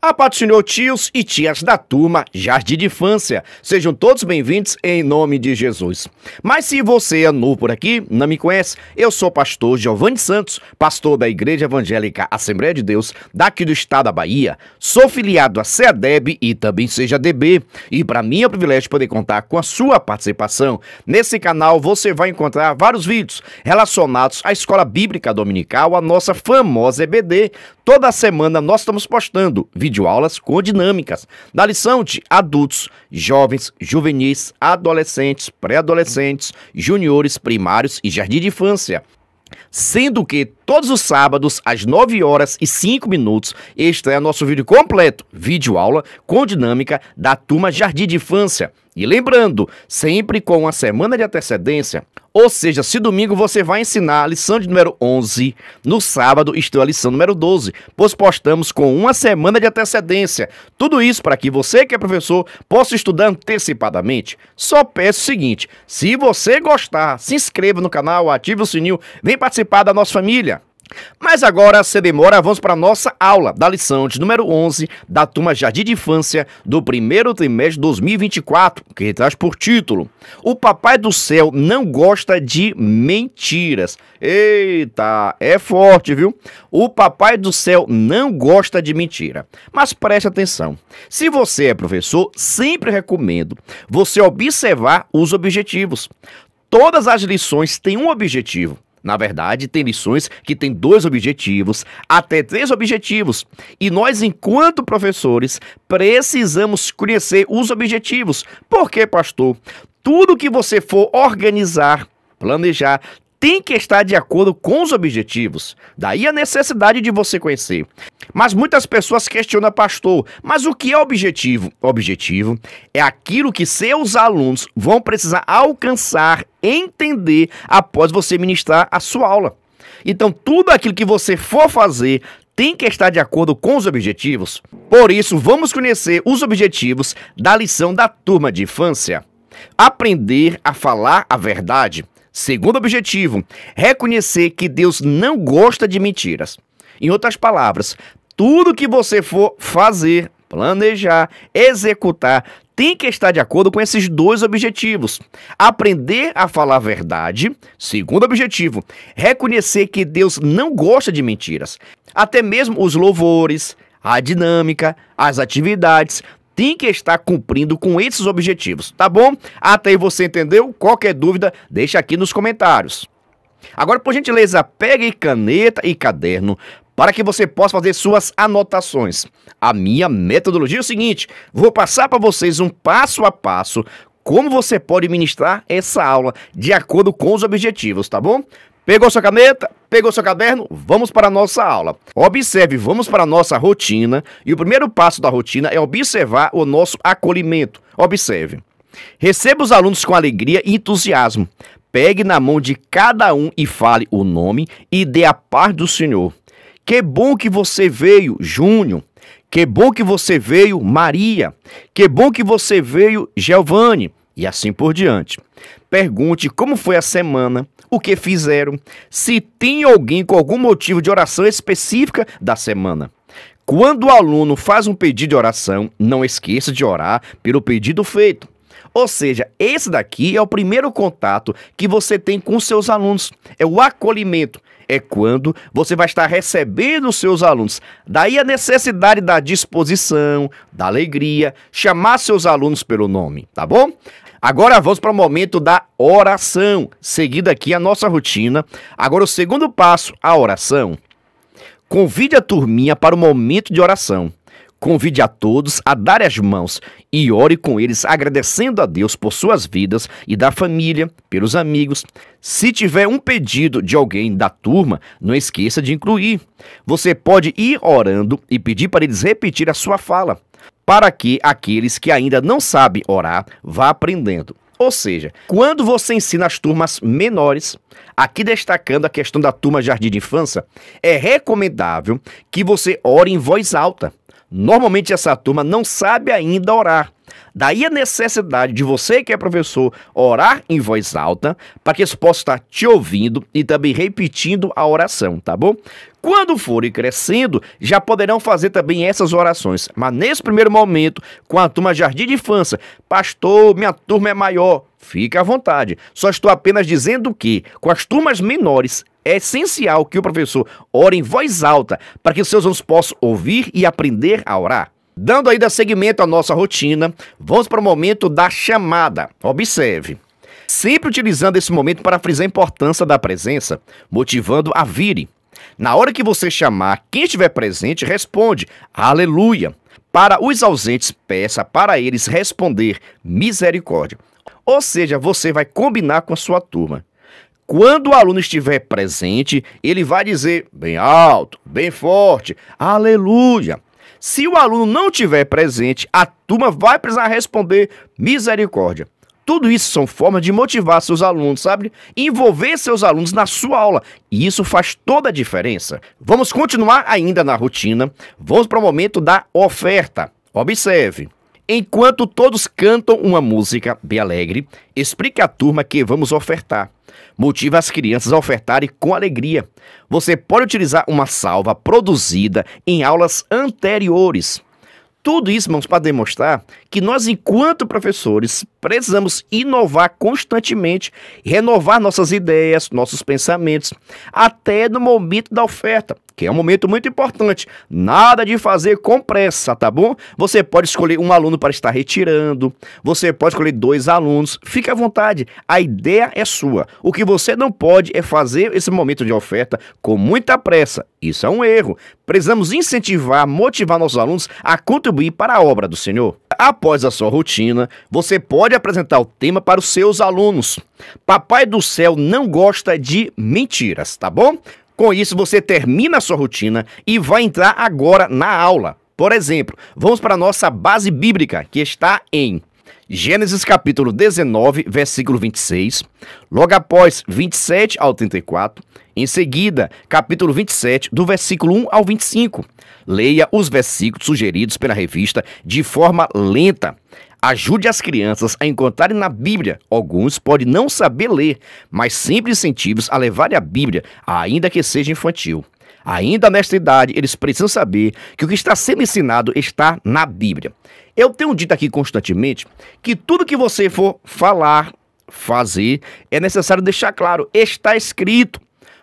Apatrocinou tios e tias da turma Jardim de Infância. Sejam todos bem-vindos em nome de Jesus. Mas se você é novo por aqui, não me conhece, eu sou o pastor Giovanni Santos, pastor da Igreja Evangélica Assembleia de Deus, daqui do estado da Bahia. Sou filiado à CEDEB e também seja DB. E para mim é um privilégio poder contar com a sua participação. Nesse canal você vai encontrar vários vídeos relacionados à Escola Bíblica Dominical, a nossa famosa EBD, Toda semana nós estamos postando videoaulas com dinâmicas da lição de adultos, jovens, juvenis, adolescentes, pré-adolescentes, juniores, primários e jardim de infância. Sendo que todos os sábados, às 9 horas e 5 minutos, este é o nosso vídeo completo, vídeo aula com dinâmica da turma Jardim de Infância. E lembrando, sempre com uma semana de antecedência, ou seja, se domingo você vai ensinar a lição de número 11, no sábado estou a lição número 12, pois postamos com uma semana de antecedência. Tudo isso para que você que é professor possa estudar antecipadamente. Só peço o seguinte, se você gostar, se inscreva no canal, ative o sininho, vem participar da nossa família. Mas agora, sem demora, vamos para a nossa aula da lição de número 11 da turma Jardim de Infância do primeiro trimestre de 2024, que traz por título O Papai do Céu não gosta de mentiras. Eita, é forte, viu? O Papai do Céu não gosta de mentira. Mas preste atenção, se você é professor, sempre recomendo você observar os objetivos. Todas as lições têm um objetivo. Na verdade, tem lições que têm dois objetivos, até três objetivos. E nós, enquanto professores, precisamos conhecer os objetivos. Por quê, pastor? Tudo que você for organizar, planejar, tem que estar de acordo com os objetivos. Daí a necessidade de você conhecer. Mas muitas pessoas questionam, pastor, mas o que é objetivo? Objetivo é aquilo que seus alunos vão precisar alcançar, entender após você ministrar a sua aula. Então, tudo aquilo que você for fazer tem que estar de acordo com os objetivos. Por isso, vamos conhecer os objetivos da lição da turma de infância. Aprender a falar a verdade Segundo objetivo, reconhecer que Deus não gosta de mentiras. Em outras palavras, tudo que você for fazer, planejar, executar, tem que estar de acordo com esses dois objetivos. Aprender a falar a verdade. Segundo objetivo, reconhecer que Deus não gosta de mentiras. Até mesmo os louvores, a dinâmica, as atividades, tem que estar cumprindo com esses objetivos, tá bom? Até aí você entendeu? Qualquer dúvida, deixa aqui nos comentários. Agora, por gentileza, pegue caneta e caderno para que você possa fazer suas anotações. A minha metodologia é o seguinte: vou passar para vocês um passo a passo como você pode ministrar essa aula de acordo com os objetivos, tá bom? Pegou sua caneta? Pegou seu caderno? Vamos para a nossa aula. Observe, vamos para a nossa rotina. E o primeiro passo da rotina é observar o nosso acolhimento. Observe. Receba os alunos com alegria e entusiasmo. Pegue na mão de cada um e fale o nome e dê a paz do Senhor. Que bom que você veio, Júnior. Que bom que você veio, Maria. Que bom que você veio, Giovanni e assim por diante. Pergunte como foi a semana, o que fizeram, se tem alguém com algum motivo de oração específica da semana. Quando o aluno faz um pedido de oração, não esqueça de orar pelo pedido feito. Ou seja, esse daqui é o primeiro contato que você tem com seus alunos. É o acolhimento. É quando você vai estar recebendo os seus alunos. Daí a necessidade da disposição, da alegria, chamar seus alunos pelo nome, tá bom? Agora vamos para o momento da oração. Seguida aqui a nossa rotina. Agora o segundo passo, a oração. Convide a turminha para o momento de oração. Convide a todos a dar as mãos e ore com eles, agradecendo a Deus por suas vidas e da família, pelos amigos. Se tiver um pedido de alguém da turma, não esqueça de incluir. Você pode ir orando e pedir para eles repetir a sua fala para que aqueles que ainda não sabem orar vá aprendendo. Ou seja, quando você ensina as turmas menores, aqui destacando a questão da turma jardim de infância, é recomendável que você ore em voz alta. Normalmente essa turma não sabe ainda orar. Daí a necessidade de você que é professor orar em voz alta, para que eles possam estar te ouvindo e também repetindo a oração, tá bom? Quando forem crescendo, já poderão fazer também essas orações. Mas nesse primeiro momento, com a turma Jardim de Infância, pastor, minha turma é maior, fique à vontade. Só estou apenas dizendo que, com as turmas menores, é essencial que o professor ore em voz alta para que os seus alunos possam ouvir e aprender a orar. Dando ainda seguimento à nossa rotina, vamos para o momento da chamada. Observe. Sempre utilizando esse momento para frisar a importância da presença, motivando a vire. Na hora que você chamar, quem estiver presente responde: Aleluia. Para os ausentes, peça para eles responder: Misericórdia. Ou seja, você vai combinar com a sua turma. Quando o aluno estiver presente, ele vai dizer bem alto, bem forte: Aleluia. Se o aluno não tiver presente, a turma vai precisar responder misericórdia. Tudo isso são formas de motivar seus alunos, sabe? Envolver seus alunos na sua aula. E isso faz toda a diferença. Vamos continuar ainda na rotina. Vamos para o momento da oferta. Observe. Enquanto todos cantam uma música bem alegre, explique à turma que vamos ofertar motiva as crianças a ofertarem com alegria. Você pode utilizar uma salva produzida em aulas anteriores. Tudo isso, irmãos, para demonstrar que nós, enquanto professores, precisamos inovar constantemente, renovar nossas ideias, nossos pensamentos, até no momento da oferta, que é um momento muito importante. Nada de fazer com pressa, tá bom? Você pode escolher um aluno para estar retirando, você pode escolher dois alunos, fique à vontade, a ideia é sua. O que você não pode é fazer esse momento de oferta com muita pressa. Isso é um erro. Precisamos incentivar, motivar nossos alunos a contribuir para a obra do Senhor. Após a sua rotina, você pode apresentar o tema para os seus alunos. Papai do céu não gosta de mentiras, tá bom? Com isso, você termina a sua rotina e vai entrar agora na aula. Por exemplo, vamos para a nossa base bíblica, que está em Gênesis capítulo 19, versículo 26, logo após 27 ao 34, em seguida, capítulo 27, do versículo 1 ao 25. Leia os versículos sugeridos pela revista de forma lenta. Ajude as crianças a encontrarem na Bíblia. Alguns podem não saber ler, mas sempre incentivos a levarem a Bíblia, ainda que seja infantil. Ainda nesta idade, eles precisam saber que o que está sendo ensinado está na Bíblia. Eu tenho dito aqui constantemente que tudo que você for falar, fazer, é necessário deixar claro, está escrito.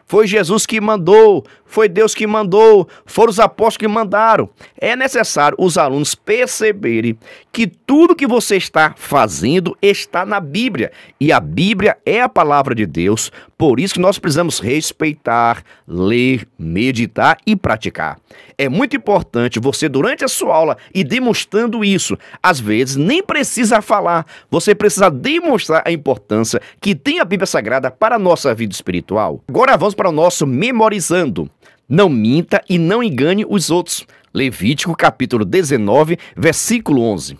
Foi Jesus que mandou, foi Deus que mandou, foram os apóstolos que mandaram. É necessário os alunos perceberem que tudo que você está fazendo está na Bíblia. E a Bíblia é a palavra de Deus, por isso que nós precisamos respeitar, ler, meditar e praticar. É muito importante você, durante a sua aula, e demonstrando isso. Às vezes, nem precisa falar, você precisa demonstrar a importância que tem a Bíblia Sagrada para a nossa vida espiritual. Agora vamos para o nosso memorizando não minta e não engane os outros. Levítico capítulo 19, versículo 11.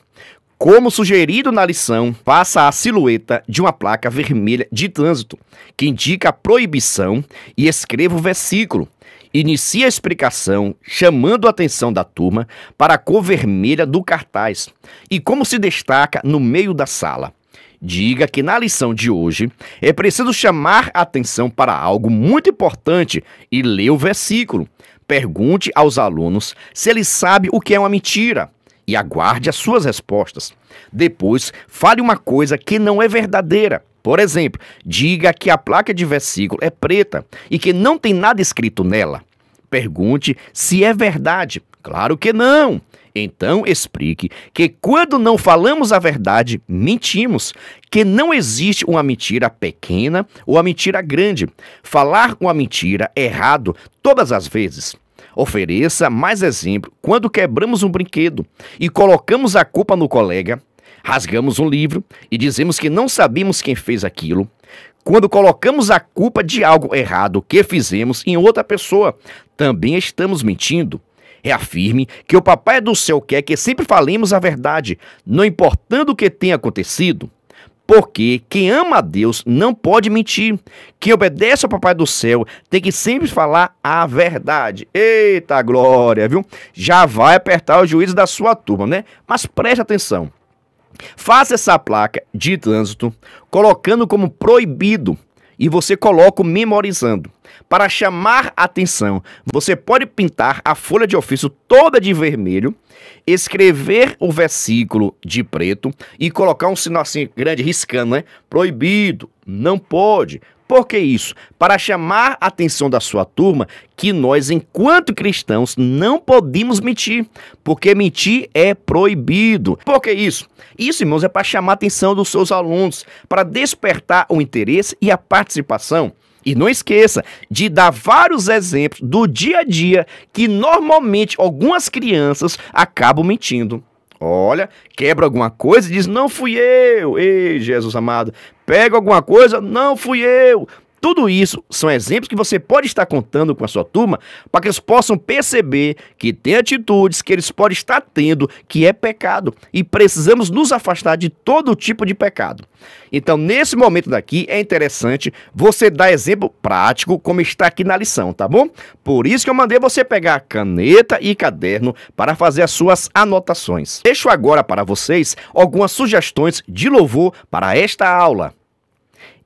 Como sugerido na lição, faça a silhueta de uma placa vermelha de trânsito, que indica a proibição, e escreva o versículo. Inicie a explicação chamando a atenção da turma para a cor vermelha do cartaz e como se destaca no meio da sala diga que na lição de hoje é preciso chamar atenção para algo muito importante e lê o versículo. Pergunte aos alunos se eles sabem o que é uma mentira e aguarde as suas respostas. Depois, fale uma coisa que não é verdadeira. Por exemplo, diga que a placa de versículo é preta e que não tem nada escrito nela. Pergunte se é verdade. Claro que não! Então explique que quando não falamos a verdade, mentimos, que não existe uma mentira pequena ou a mentira grande. Falar uma mentira é errado todas as vezes. Ofereça mais exemplo quando quebramos um brinquedo e colocamos a culpa no colega, rasgamos um livro e dizemos que não sabemos quem fez aquilo. Quando colocamos a culpa de algo errado que fizemos em outra pessoa, também estamos mentindo. Reafirme que o Papai do Céu quer que sempre falemos a verdade, não importando o que tenha acontecido. Porque quem ama a Deus não pode mentir. Quem obedece ao Papai do Céu tem que sempre falar a verdade. Eita glória, viu? Já vai apertar os juízes da sua turma, né? Mas preste atenção. Faça essa placa de trânsito colocando como proibido e você coloca memorizando. Para chamar atenção, você pode pintar a folha de ofício toda de vermelho, escrever o versículo de preto e colocar um sinal assim grande, riscando, né? Proibido, não pode. Por que isso? Para chamar a atenção da sua turma que nós, enquanto cristãos, não podemos mentir, porque mentir é proibido. Por que isso? Isso, irmãos, é para chamar a atenção dos seus alunos, para despertar o interesse e a participação e não esqueça de dar vários exemplos do dia a dia que normalmente algumas crianças acabam mentindo. Olha, quebra alguma coisa e diz: Não fui eu. Ei, Jesus amado. Pega alguma coisa, não fui eu. Tudo isso são exemplos que você pode estar contando com a sua turma para que eles possam perceber que tem atitudes que eles podem estar tendo que é pecado e precisamos nos afastar de todo tipo de pecado. Então, nesse momento daqui é interessante você dar exemplo prático como está aqui na lição, tá bom? Por isso que eu mandei você pegar caneta e caderno para fazer as suas anotações. Deixo agora para vocês algumas sugestões de louvor para esta aula.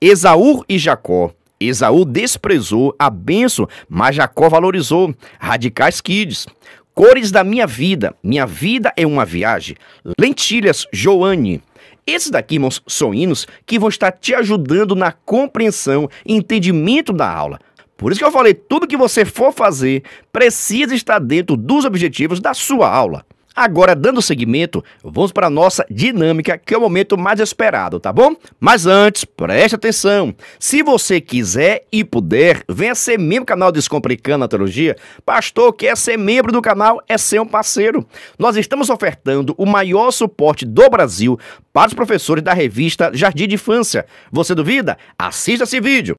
Esaú e Jacó Esaú desprezou a benção, mas Jacó valorizou. Radicais Kids. Cores da minha vida. Minha vida é uma viagem. Lentilhas Joane. Esses daqui, irmãos, são hinos que vão estar te ajudando na compreensão e entendimento da aula. Por isso que eu falei, tudo que você for fazer precisa estar dentro dos objetivos da sua aula. Agora, dando seguimento, vamos para a nossa dinâmica, que é o momento mais esperado, tá bom? Mas antes, preste atenção. Se você quiser e puder, venha ser membro do canal Descomplicando a Teologia. Pastor, quer ser membro do canal é ser um parceiro. Nós estamos ofertando o maior suporte do Brasil para os professores da revista Jardim de Infância. Você duvida? Assista esse vídeo.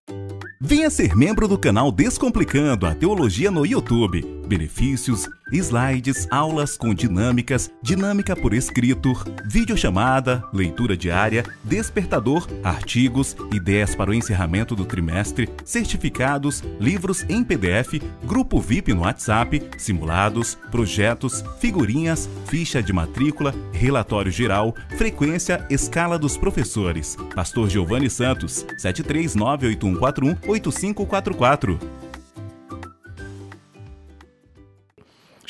Venha ser membro do canal Descomplicando a Teologia no YouTube. Benefícios, slides, aulas com dinâmica dinâmicas, dinâmica por escrito, videochamada, leitura diária, despertador, artigos, ideias para o encerramento do trimestre, certificados, livros em PDF, grupo VIP no WhatsApp, simulados, projetos, figurinhas, ficha de matrícula, relatório geral, frequência, escala dos professores. Pastor Giovanni Santos, 73981418544.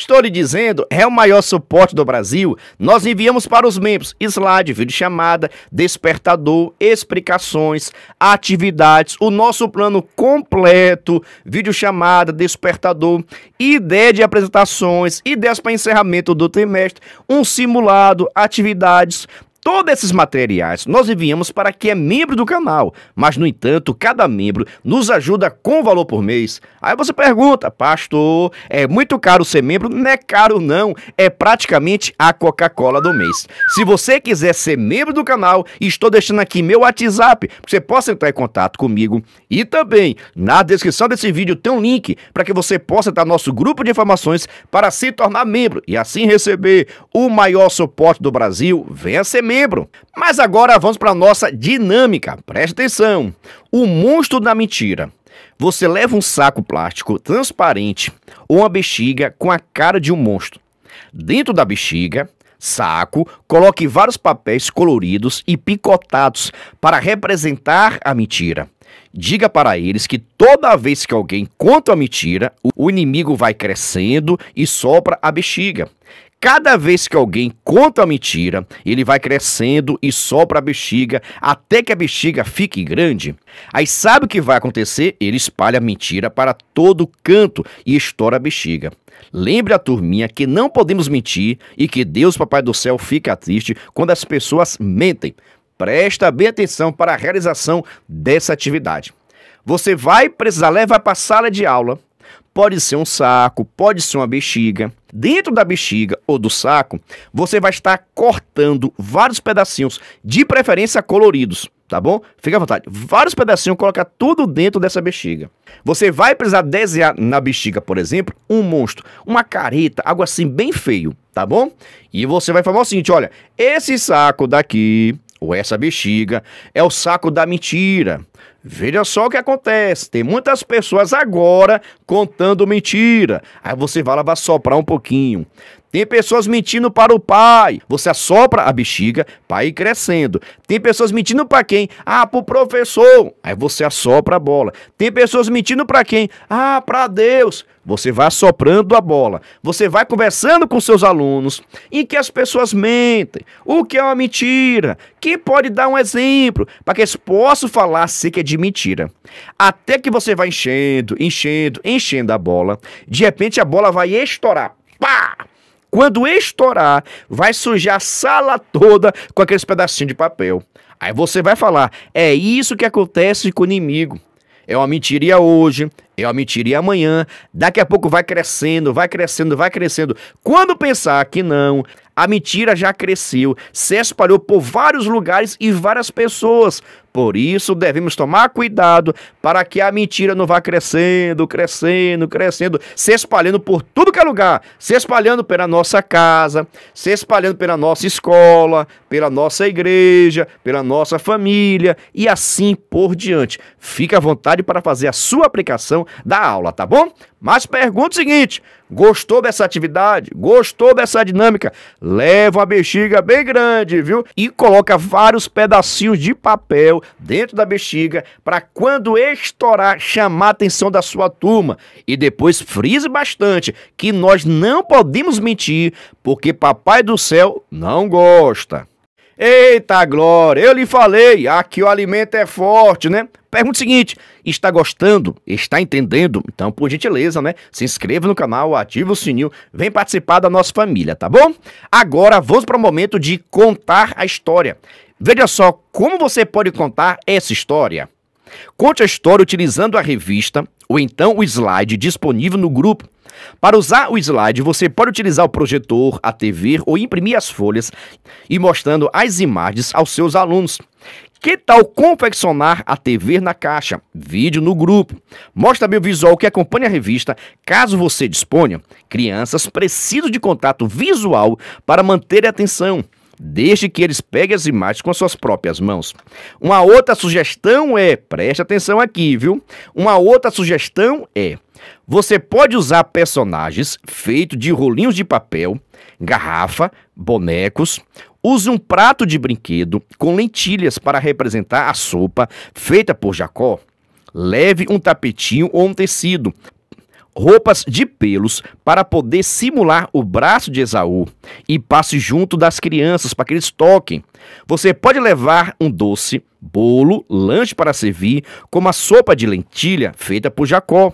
Estou lhe dizendo, é o maior suporte do Brasil. Nós enviamos para os membros slide, vídeo chamada, despertador, explicações, atividades, o nosso plano completo, vídeo chamada, despertador, ideia de apresentações, ideias para encerramento do trimestre, um simulado, atividades, Todos esses materiais nós enviamos para quem é membro do canal, mas no entanto, cada membro nos ajuda com valor por mês. Aí você pergunta, pastor, é muito caro ser membro? Não é caro não, é praticamente a Coca-Cola do mês. Se você quiser ser membro do canal, estou deixando aqui meu WhatsApp, para você possa entrar em contato comigo e também na descrição desse vídeo tem um link para que você possa entrar no nosso grupo de informações para se tornar membro e assim receber o maior suporte do Brasil. Venha ser membro lembro. Mas agora vamos para a nossa dinâmica. Presta atenção. O monstro da mentira. Você leva um saco plástico transparente ou uma bexiga com a cara de um monstro. Dentro da bexiga, saco, coloque vários papéis coloridos e picotados para representar a mentira. Diga para eles que toda vez que alguém conta a mentira, o inimigo vai crescendo e sopra a bexiga cada vez que alguém conta a mentira, ele vai crescendo e sopra a bexiga até que a bexiga fique grande. Aí sabe o que vai acontecer? Ele espalha a mentira para todo canto e estoura a bexiga. Lembre a turminha que não podemos mentir e que Deus, Papai do Céu, fica triste quando as pessoas mentem. Presta bem atenção para a realização dessa atividade. Você vai precisar levar para a sala de aula pode ser um saco, pode ser uma bexiga. Dentro da bexiga ou do saco, você vai estar cortando vários pedacinhos, de preferência coloridos, tá bom? Fica à vontade. Vários pedacinhos, coloca tudo dentro dessa bexiga. Você vai precisar desenhar na bexiga, por exemplo, um monstro, uma careta, algo assim bem feio, tá bom? E você vai falar o seguinte, olha, esse saco daqui ou essa bexiga é o saco da mentira. Veja só o que acontece. Tem muitas pessoas agora contando mentira. Aí você vai lá, vai soprar um pouquinho. Tem pessoas mentindo para o pai. Você assopra a bexiga para ir crescendo. Tem pessoas mentindo para quem? Ah, para o professor. Aí você assopra a bola. Tem pessoas mentindo para quem? Ah, para Deus. Você vai soprando a bola. Você vai conversando com seus alunos em que as pessoas mentem. O que é uma mentira? Quem pode dar um exemplo para que eles possam falar que é de mentira? Até que você vai enchendo, enchendo, enchendo a bola. De repente a bola vai estourar. Pá! Quando estourar, vai sujar a sala toda com aqueles pedacinhos de papel. Aí você vai falar: é isso que acontece com o inimigo. É uma mentira hoje, é uma mentira. E amanhã, daqui a pouco vai crescendo, vai crescendo, vai crescendo. Quando pensar que não, a mentira já cresceu, se espalhou por vários lugares e várias pessoas. Por isso, devemos tomar cuidado para que a mentira não vá crescendo, crescendo, crescendo, se espalhando por tudo que é lugar, se espalhando pela nossa casa, se espalhando pela nossa escola, pela nossa igreja, pela nossa família e assim por diante. Fique à vontade para fazer a sua aplicação da aula, tá bom? Mas pergunta o seguinte: gostou dessa atividade? Gostou dessa dinâmica? Leva a bexiga bem grande, viu? E coloca vários pedacinhos de papel dentro da bexiga para quando estourar chamar a atenção da sua turma. E depois frise bastante que nós não podemos mentir, porque papai do céu não gosta. Eita glória, eu lhe falei, aqui o alimento é forte, né? Pergunta o seguinte: está gostando? Está entendendo? Então, por gentileza, né? Se inscreva no canal, ative o sininho, vem participar da nossa família, tá bom? Agora vamos para o momento de contar a história. Veja só como você pode contar essa história. Conte a história utilizando a revista ou então o slide disponível no grupo. Para usar o slide, você pode utilizar o projetor, a TV ou imprimir as folhas e mostrando as imagens aos seus alunos. Que tal confeccionar a TV na caixa? Vídeo no grupo. Mostra também o visual que acompanha a revista. Caso você disponha, crianças precisam de contato visual para manter a atenção desde que eles peguem as imagens com suas próprias mãos. Uma outra sugestão é, preste atenção aqui, viu? Uma outra sugestão é: você pode usar personagens feitos de rolinhos de papel, garrafa, bonecos. Use um prato de brinquedo com lentilhas para representar a sopa feita por Jacó. Leve um tapetinho ou um tecido roupas de pelos para poder simular o braço de Esaú e passe junto das crianças para que eles toquem. Você pode levar um doce, bolo, lanche para servir, como a sopa de lentilha feita por Jacó.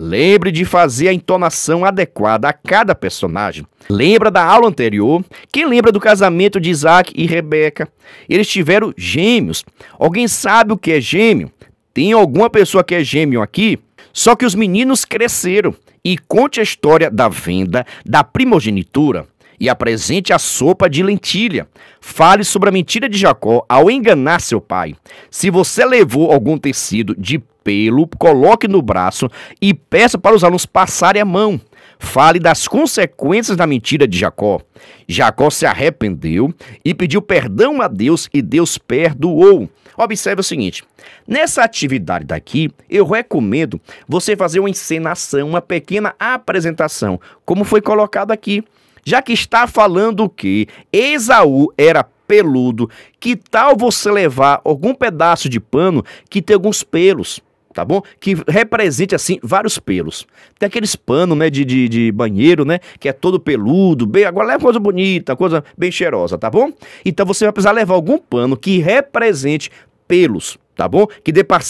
Lembre de fazer a entonação adequada a cada personagem. Lembra da aula anterior? Quem lembra do casamento de Isaac e Rebeca? Eles tiveram gêmeos. Alguém sabe o que é gêmeo? Tem alguma pessoa que é gêmeo aqui? Só que os meninos cresceram e conte a história da venda da primogenitura e apresente a sopa de lentilha. Fale sobre a mentira de Jacó ao enganar seu pai. Se você levou algum tecido de pelo, coloque no braço e peça para os alunos passarem a mão. Fale das consequências da mentira de Jacó. Jacó se arrependeu e pediu perdão a Deus e Deus perdoou. Observe o seguinte: nessa atividade daqui, eu recomendo você fazer uma encenação, uma pequena apresentação, como foi colocado aqui. Já que está falando que Esaú era peludo, que tal você levar algum pedaço de pano que tem alguns pelos? tá bom? Que represente, assim, vários pelos. Tem aqueles panos, né, de, de, de, banheiro, né, que é todo peludo, bem, agora leva coisa bonita, coisa bem cheirosa, tá bom? Então você vai precisar levar algum pano que represente pelos, tá bom? Que dê para,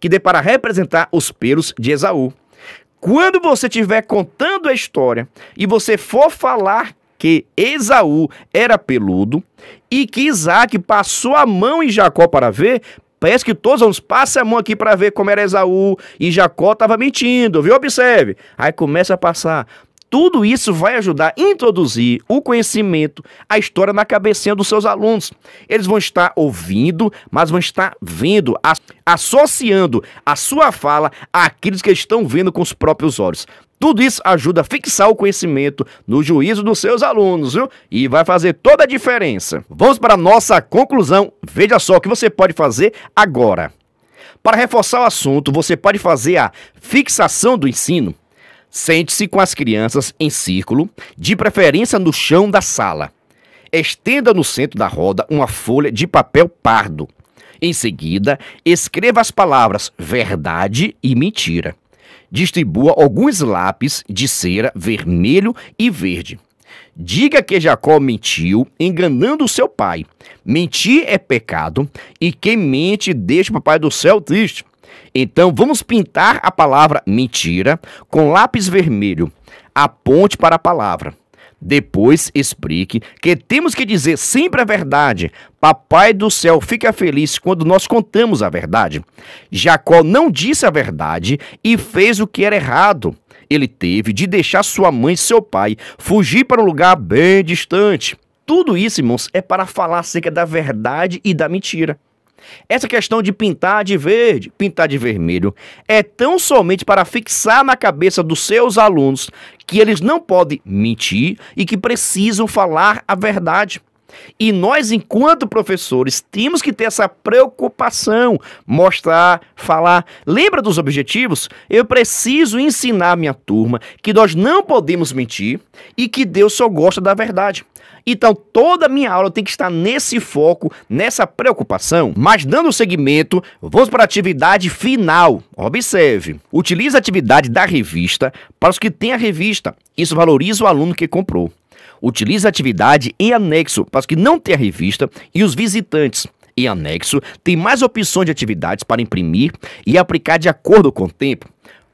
que dê para representar os pelos de Esaú. Quando você estiver contando a história e você for falar que Esaú era peludo e que Isaac passou a mão em Jacó para ver, Parece que todos vamos passa a mão aqui para ver como era Esaú e Jacó estava mentindo, viu? Observe. Aí começa a passar. Tudo isso vai ajudar a introduzir o conhecimento, a história na cabecinha dos seus alunos. Eles vão estar ouvindo, mas vão estar vendo, associando a sua fala àquilo que eles estão vendo com os próprios olhos. Tudo isso ajuda a fixar o conhecimento no juízo dos seus alunos, viu? E vai fazer toda a diferença. Vamos para a nossa conclusão. Veja só o que você pode fazer agora. Para reforçar o assunto, você pode fazer a fixação do ensino Sente-se com as crianças em círculo, de preferência no chão da sala. Estenda no centro da roda uma folha de papel pardo. Em seguida, escreva as palavras verdade e mentira. Distribua alguns lápis de cera vermelho e verde. Diga que Jacó mentiu, enganando seu pai. Mentir é pecado, e quem mente deixa o papai do céu triste. Então vamos pintar a palavra mentira com lápis vermelho. Aponte para a palavra. Depois explique que temos que dizer sempre a verdade. Papai do céu fica feliz quando nós contamos a verdade. Jacó não disse a verdade e fez o que era errado. Ele teve de deixar sua mãe e seu pai fugir para um lugar bem distante. Tudo isso, irmãos, é para falar acerca da verdade e da mentira. Essa questão de pintar de verde, pintar de vermelho, é tão somente para fixar na cabeça dos seus alunos que eles não podem mentir e que precisam falar a verdade. E nós, enquanto professores, temos que ter essa preocupação, mostrar, falar. Lembra dos objetivos? Eu preciso ensinar minha turma que nós não podemos mentir e que Deus só gosta da verdade. Então, toda a minha aula tem que estar nesse foco, nessa preocupação. Mas, dando seguimento, vamos para a atividade final. Observe. Utilize a atividade da revista para os que têm a revista. Isso valoriza o aluno que comprou utiliza a atividade em anexo para os que não têm a revista e os visitantes. Em anexo, tem mais opções de atividades para imprimir e aplicar de acordo com o tempo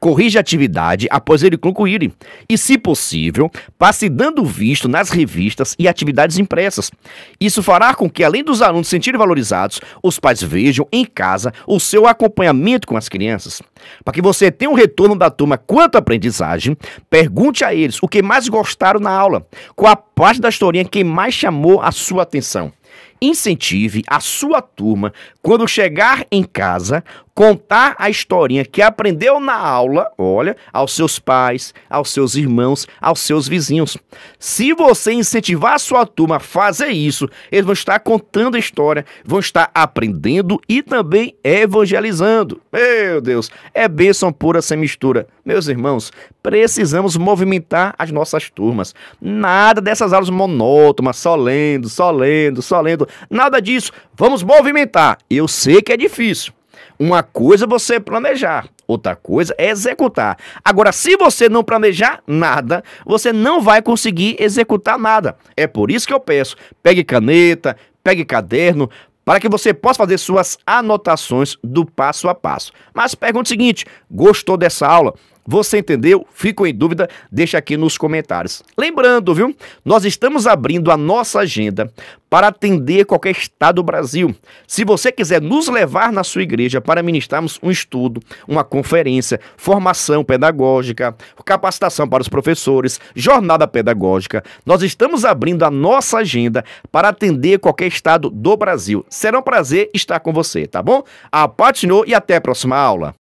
corrija a atividade após ele concluir e, se possível, passe dando visto nas revistas e atividades impressas. Isso fará com que, além dos alunos se sentirem valorizados, os pais vejam em casa o seu acompanhamento com as crianças. Para que você tenha um retorno da turma quanto à aprendizagem, pergunte a eles o que mais gostaram na aula, qual a parte da historinha que mais chamou a sua atenção. Incentive a sua turma, quando chegar em casa, contar a historinha que aprendeu na aula, olha, aos seus pais, aos seus irmãos, aos seus vizinhos. Se você incentivar a sua turma a fazer isso, eles vão estar contando a história, vão estar aprendendo e também evangelizando. Meu Deus, é bênção pura sem mistura. Meus irmãos, precisamos movimentar as nossas turmas. Nada dessas aulas monótonas, só lendo, só lendo, só lendo. Nada disso. Vamos movimentar. Eu sei que é difícil. Uma coisa é você planejar, outra coisa é executar. Agora, se você não planejar nada, você não vai conseguir executar nada. É por isso que eu peço: pegue caneta, pegue caderno, para que você possa fazer suas anotações do passo a passo. Mas pergunta o seguinte: gostou dessa aula? Você entendeu? Ficou em dúvida? Deixa aqui nos comentários. Lembrando, viu? Nós estamos abrindo a nossa agenda para atender qualquer estado do Brasil. Se você quiser nos levar na sua igreja para ministrarmos um estudo, uma conferência, formação pedagógica, capacitação para os professores, jornada pedagógica, nós estamos abrindo a nossa agenda para atender qualquer estado do Brasil. Será um prazer estar com você, tá bom? A Apatinou e até a próxima aula.